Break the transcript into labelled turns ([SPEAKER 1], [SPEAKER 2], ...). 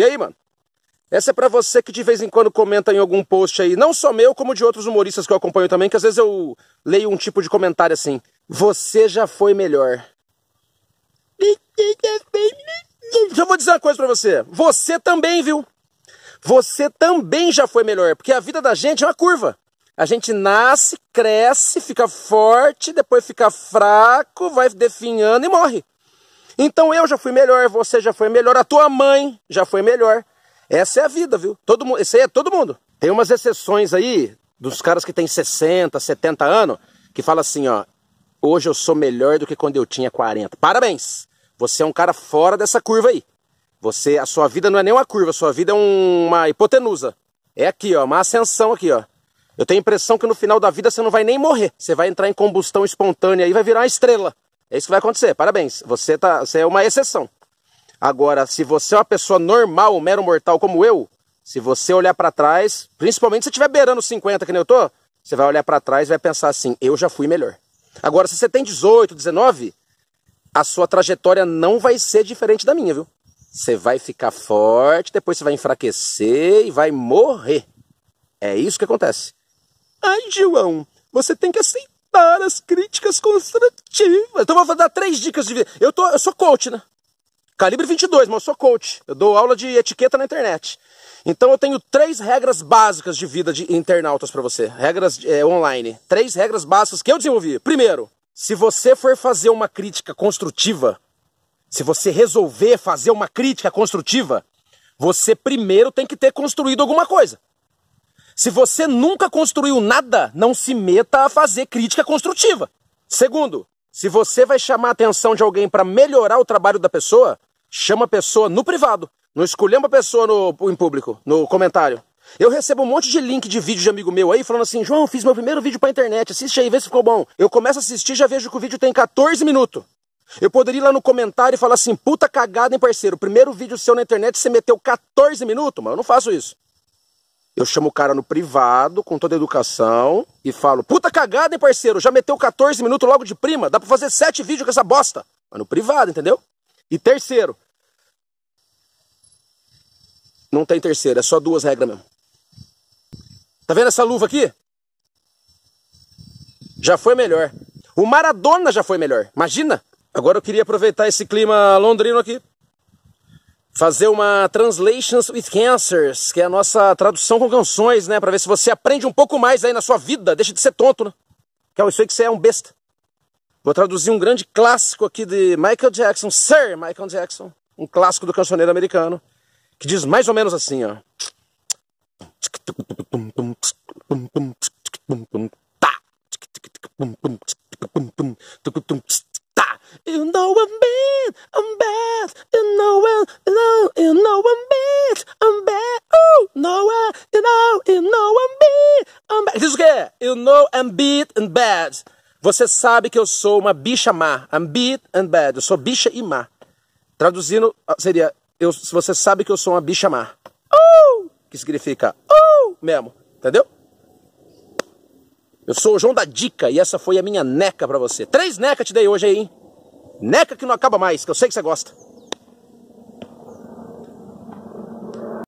[SPEAKER 1] E aí, mano? Essa é para você que de vez em quando comenta em algum post aí, não só meu, como de outros humoristas que eu acompanho também, que às vezes eu leio um tipo de comentário assim: Você já foi melhor. Eu vou dizer uma coisa pra você: Você também, viu? Você também já foi melhor, porque a vida da gente é uma curva. A gente nasce, cresce, fica forte, depois fica fraco, vai definhando e morre. Então eu já fui melhor, você já foi melhor, a tua mãe já foi melhor. Essa é a vida, viu? Todo mundo, esse aí é todo mundo. Tem umas exceções aí dos caras que têm 60, 70 anos, que fala assim, ó, hoje eu sou melhor do que quando eu tinha 40. Parabéns. Você é um cara fora dessa curva aí. Você, a sua vida não é nem uma curva, a sua vida é um, uma hipotenusa. É aqui, ó, uma ascensão aqui, ó. Eu tenho a impressão que no final da vida você não vai nem morrer. Você vai entrar em combustão espontânea e vai virar uma estrela. É isso que vai acontecer. Parabéns. Você, tá, você é uma exceção. Agora, se você é uma pessoa normal, um mero mortal como eu, se você olhar para trás, principalmente se estiver beirando 50, que nem eu tô, você vai olhar para trás e vai pensar assim: eu já fui melhor. Agora, se você tem 18, 19, a sua trajetória não vai ser diferente da minha, viu? Você vai ficar forte, depois você vai enfraquecer e vai morrer. É isso que acontece. Ai, João, você tem que aceitar aceitar as críticas construtivas. Então, eu vou dar três dicas de vida. Eu, tô, eu sou coach, né? Calibre 22, mas eu sou coach. Eu dou aula de etiqueta na internet. Então, eu tenho três regras básicas de vida de internautas para você. Regras é, online. Três regras básicas que eu desenvolvi. Primeiro, se você for fazer uma crítica construtiva, se você resolver fazer uma crítica construtiva, você primeiro tem que ter construído alguma coisa. Se você nunca construiu nada, não se meta a fazer crítica construtiva. Segundo, se você vai chamar a atenção de alguém para melhorar o trabalho da pessoa, chama a pessoa no privado. Não escolhemos a pessoa no, em público, no comentário. Eu recebo um monte de link de vídeo de amigo meu aí falando assim: João, fiz meu primeiro vídeo pra internet, assiste aí, vê se ficou bom. Eu começo a assistir já vejo que o vídeo tem 14 minutos. Eu poderia ir lá no comentário e falar assim: puta cagada, hein, parceiro? Primeiro vídeo seu na internet você meteu 14 minutos, mas eu não faço isso. Eu chamo o cara no privado, com toda a educação, e falo: puta cagada, hein, parceiro? Já meteu 14 minutos logo de prima? Dá pra fazer 7 vídeos com essa bosta. Mas no privado, entendeu? E terceiro. Não tem terceiro, é só duas regras mesmo. Tá vendo essa luva aqui? Já foi melhor. O Maradona já foi melhor. Imagina! Agora eu queria aproveitar esse clima londrino aqui fazer uma Translations with Cancers, que é a nossa tradução com canções, né? Para ver se você aprende um pouco mais aí na sua vida, deixa de ser tonto, né? Que é isso aí que você é um besta. Vou traduzir um grande clássico aqui de Michael Jackson, Sir Michael Jackson, um clássico do cancioneiro americano, que diz mais ou menos assim, ó. I'm bad, I'm bad, you know you know, you know I'm bad, I'm bad, oh, you know, you know I'm bad, I'm bad. Diz o quê? You know I'm beat and bad. Você sabe que eu sou uma bicha má. I'm beat and bad. Eu sou bicha e má. Traduzindo, ah, seria, eu, você sabe que eu sou uma bicha má. Uh, que significa, uh, mesmo, entendeu? Eu sou o João da Dica e essa foi a minha neca para você. Três necas te dei hoje aí, hein? Neca que não acaba mais, que eu sei que você gosta.